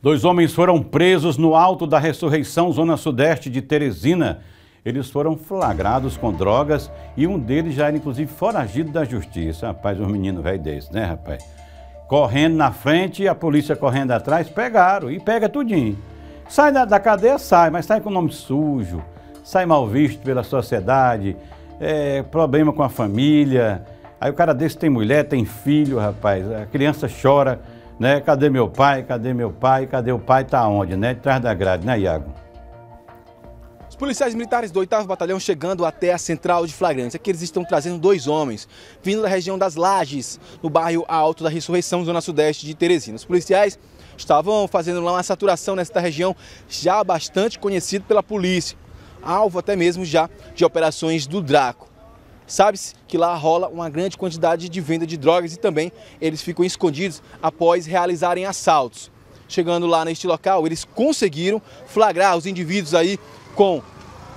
Dois homens foram presos no Alto da Ressurreição, zona sudeste de Teresina. Eles foram flagrados com drogas e um deles já era inclusive foragido da justiça. Rapaz, um menino velho desse, né, rapaz? Correndo na frente e a polícia correndo atrás, pegaram e pega tudinho. Sai da, da cadeia, sai, mas sai com nome sujo, sai mal visto pela sociedade, é, problema com a família. Aí o cara desse tem mulher, tem filho, rapaz, a criança chora né? Cadê meu pai? Cadê meu pai? Cadê o pai? Tá onde, né? Atrás da grade, né, Iago? Os policiais militares do 8 Batalhão chegando até a central de flagrantes. Aqui eles estão trazendo dois homens, vindo da região das Lages, no bairro Alto da Ressurreição, zona sudeste de Teresina. Os policiais estavam fazendo lá uma saturação nesta região já bastante conhecida pela polícia, alvo até mesmo já de operações do Draco. Sabe-se que lá rola uma grande quantidade de venda de drogas e também eles ficam escondidos após realizarem assaltos. Chegando lá neste local, eles conseguiram flagrar os indivíduos aí com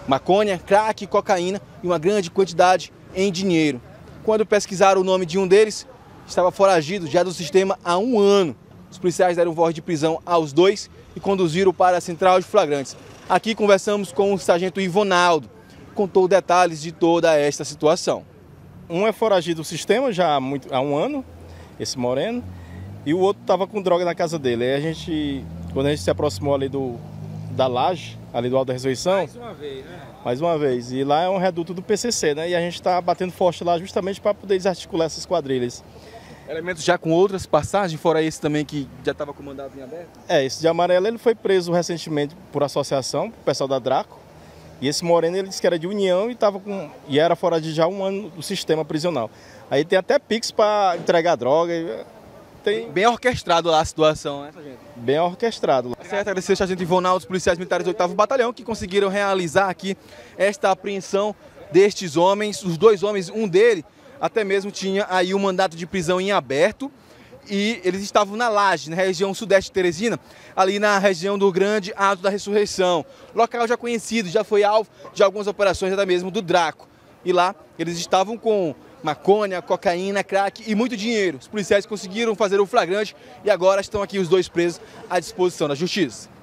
maconha, crack, cocaína e uma grande quantidade em dinheiro. Quando pesquisaram o nome de um deles, estava foragido já do sistema há um ano. Os policiais deram voz de prisão aos dois e conduziram para a central de flagrantes. Aqui conversamos com o sargento Ivonaldo contou detalhes de toda esta situação. Um é foragido do sistema já há, muito, há um ano, esse moreno, e o outro estava com droga na casa dele. Aí a gente, quando a gente se aproximou ali do, da laje, ali do Alto da Resolução, Mais uma vez, né? Mais uma vez. E lá é um reduto do PCC, né? E a gente está batendo forte lá justamente para poder desarticular essas quadrilhas. Elementos já com outras passagens, fora esse também que já estava comandado em aberto? É, esse de amarelo ele foi preso recentemente por associação, o pessoal da Draco. E esse Moreno, ele disse que era de União e, tava com, e era fora de já um ano do sistema prisional. Aí tem até Pix para entregar droga. Eh, tem... Bem orquestrado lá a situação, né, sargento? Bem orquestrado. Certo, agradecer ao sargento Ivonal, dos policiais militares do 8 Batalhão, que conseguiram realizar aqui esta apreensão destes homens. Os dois homens, um dele até mesmo tinha aí o um mandato de prisão em aberto e eles estavam na Laje, na região sudeste de Teresina, ali na região do Grande Ato da Ressurreição. Local já conhecido, já foi alvo de algumas operações, até mesmo do Draco. E lá eles estavam com maconha, cocaína, crack e muito dinheiro. Os policiais conseguiram fazer o flagrante e agora estão aqui os dois presos à disposição da justiça.